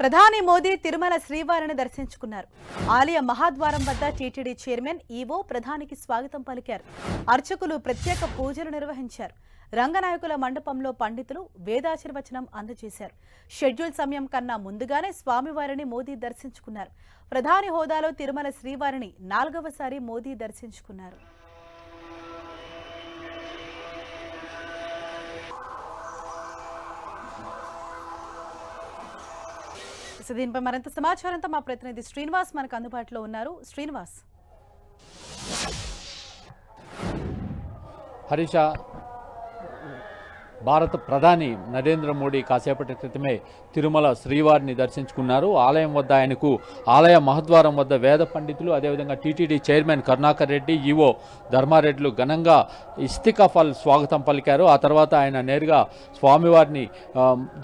ప్రధాని మోదీ తిరుమల శ్రీవారిని దర్శించుకున్నారు ఆలయ మహాద్వారం వద్ద టీటీడీ చైర్మన్ ఈవో ప్రధానికి స్వాగతం పలికారు అర్చకులు ప్రత్యేక పూజలు నిర్వహించారు రంగనాయకుల మండపంలో పండితులు వేదాశీర్వచనం అందజేశారు షెడ్యూల్ సమయం కన్నా ముందుగానే స్వామివారిని మోదీ దర్శించుకున్నారు ప్రధాని హోదాలో తిరుమల శ్రీవారిని నాలుగవసారి మోదీ దర్శించుకున్నారు ఎస్ దీనిపై మరింత సమాచారంతో మా ప్రతినిధి శ్రీనివాస్ మనకు అందుబాటులో ఉన్నారు శ్రీనివాస్ హరీష భారత ప్రధాని నరేంద్ర మోడీ కాసేపటి క్రితమే తిరుమల శ్రీవారిని దర్శించుకున్నారు ఆలయం వద్ద ఆయనకు ఆలయ మహద్వారం వద్ద వేద పండితులు అదేవిధంగా TTD chairman Karunakar Reddy EO ధర్మారెడ్డిలు ఘనంగా ఇస్తికాఫల్ స్వాగతం పలికారు ఆ తర్వాత ఆయన నేరుగా స్వామివారిని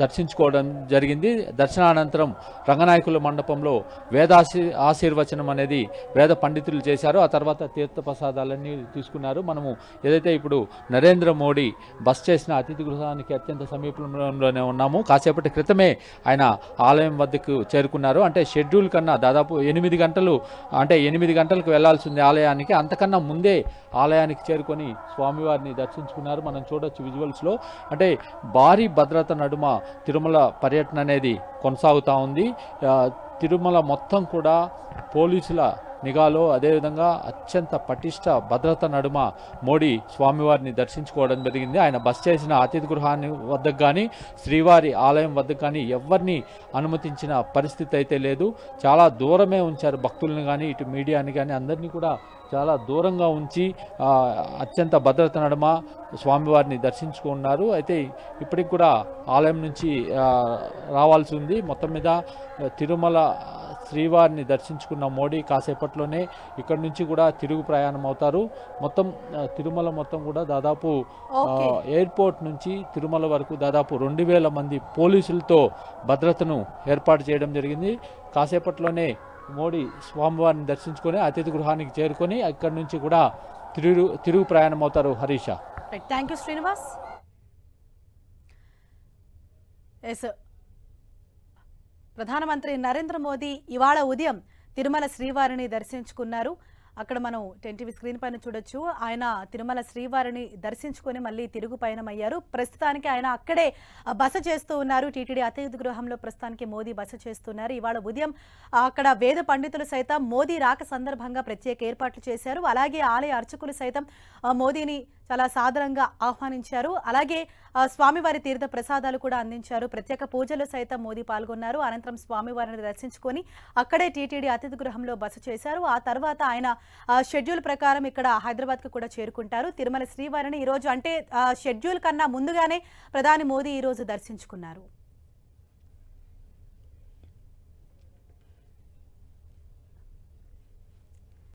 దర్శించుకోవడం జరిగింది దర్శనానంతరం రంగనాయకుల మండపంలో వేదాశీ ఆశీర్వచనం అనేది వేద పండితులు చేశారు ఆ తర్వాత తీర్థ ప్రసాదాలన్నీ తీసుకున్నారు మనము ఏదైతే ఇప్పుడు నరేంద్ర మోడీ బస్ చేసిన అతిథి గృహానికి అత్యంత సమీపంలోనే ఉన్నాము కాసేపటి క్రితమే ఆయన ఆలయం వద్దకు చేరుకున్నారు అంటే షెడ్యూల్ కన్నా దాదాపు ఎనిమిది గంటలు అంటే ఎనిమిది గంటలకు వెళ్లాల్సింది ఆలయానికి అంతకన్నా ముందే ఆలయానికి చేరుకొని స్వామివారిని దర్శించుకున్నారు మనం చూడొచ్చు విజువల్స్లో అంటే భారీ భద్రత నడుమ తిరుమల పర్యటన అనేది కొనసాగుతూ ఉంది తిరుమల మొత్తం కూడా పోలీసుల నిఘాలో అదేవిధంగా అత్యంత పటిష్ట భద్రత నడుమ మోడీ స్వామివారిని దర్శించుకోవడం జరిగింది ఆయన బస్ చేసిన అతిథి గృహాన్ని వద్దకు కానీ శ్రీవారి ఆలయం వద్దకు కానీ ఎవరిని అనుమతించిన పరిస్థితి అయితే లేదు చాలా దూరమే ఉంచారు భక్తులను కానీ ఇటు మీడియాని కానీ అందరినీ కూడా చాలా దూరంగా ఉంచి అత్యంత భద్రత నడుమ స్వామివారిని దర్శించుకున్నారు అయితే ఇప్పటికి కూడా ఆలయం నుంచి రావాల్సి ఉంది మొత్తం మీద తిరుమల శ్రీవారిని దర్శించుకున్న మోడీ కాసేపట్లోనే ఇక్కడ నుంచి కూడా తిరుగు ప్రయాణం అవుతారు మొత్తం తిరుమల మొత్తం కూడా దాదాపు ఎయిర్పోర్ట్ నుంచి తిరుమల వరకు దాదాపు రెండు వేల మంది పోలీసులతో భద్రతను ఏర్పాటు చేయడం జరిగింది కాసేపట్లోనే మోడీ స్వామివారిని దర్శించుకొని అతిథి గృహానికి చేరుకొని అక్కడి నుంచి కూడా తిరుగు తిరుగు ప్రయాణం అవుతారు హరీషా థ్యాంక్ యూ శ్రీనివాస్ ఎస్ ప్రధానమంత్రి నరేంద్ర మోదీ ఇవాళ ఉదయం తిరుమల శ్రీవారిని దర్శించుకున్నారు అక్కడ మనం టెన్టీవీ స్క్రీన్ పైన చూడొచ్చు ఆయన తిరుమల శ్రీవారిని దర్శించుకొని మళ్ళీ తిరుగు పయనమయ్యారు ప్రస్తుతానికి ఆయన అక్కడే బస చేస్తూ ఉన్నారు టీటీడీ అతిథి గృహంలో ప్రస్తుతానికి మోదీ బస చేస్తున్నారు ఇవాళ ఉదయం అక్కడ వేద పండితులు సైతం మోదీ రాక సందర్భంగా ప్రత్యేక ఏర్పాట్లు చేశారు అలాగే ఆలయ అర్చకులు సైతం మోదీని చాలా సాధారణంగా ఆహ్వానించారు అలాగే స్వామివారి తీర్థ ప్రసాదాలు కూడా అందించారు ప్రత్యేక పూజలు సైతం మోదీ పాల్గొన్నారు అనంతరం స్వామివారిని దర్శించుకొని అక్కడే టీటీడీ అతిథి గృహంలో బస చేశారు ఆ తర్వాత ఆయన షెడ్యూల్ ప్రకారం ఇక్కడ హైదరాబాద్కి కూడా చేరుకుంటారు తిరుమల శ్రీవారిని ఈరోజు అంటే షెడ్యూల్ కన్నా ముందుగానే ప్రధాని మోదీ ఈరోజు దర్శించుకున్నారు